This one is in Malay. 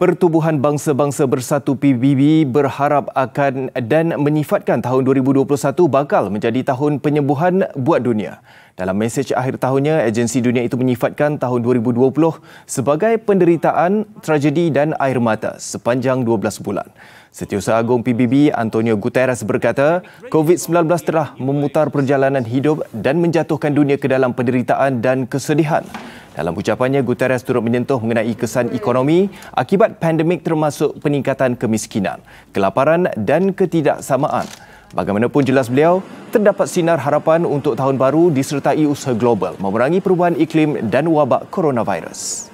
Pertubuhan Bangsa-Bangsa Bersatu PBB berharap akan dan menyifatkan tahun 2021 bakal menjadi tahun penyembuhan buat dunia. Dalam mesej akhir tahunnya, agensi dunia itu menyifatkan tahun 2020 sebagai penderitaan, tragedi dan air mata sepanjang 12 bulan. Setiausaha Agung PBB Antonio Guterres berkata, COVID-19 telah memutar perjalanan hidup dan menjatuhkan dunia ke dalam penderitaan dan kesedihan. Dalam ucapannya, Guterres turut menyentuh mengenai kesan ekonomi akibat pandemik termasuk peningkatan kemiskinan, kelaparan dan ketidaksamaan. Bagaimanapun jelas beliau, terdapat sinar harapan untuk tahun baru disertai usaha global memerangi perubahan iklim dan wabak coronavirus.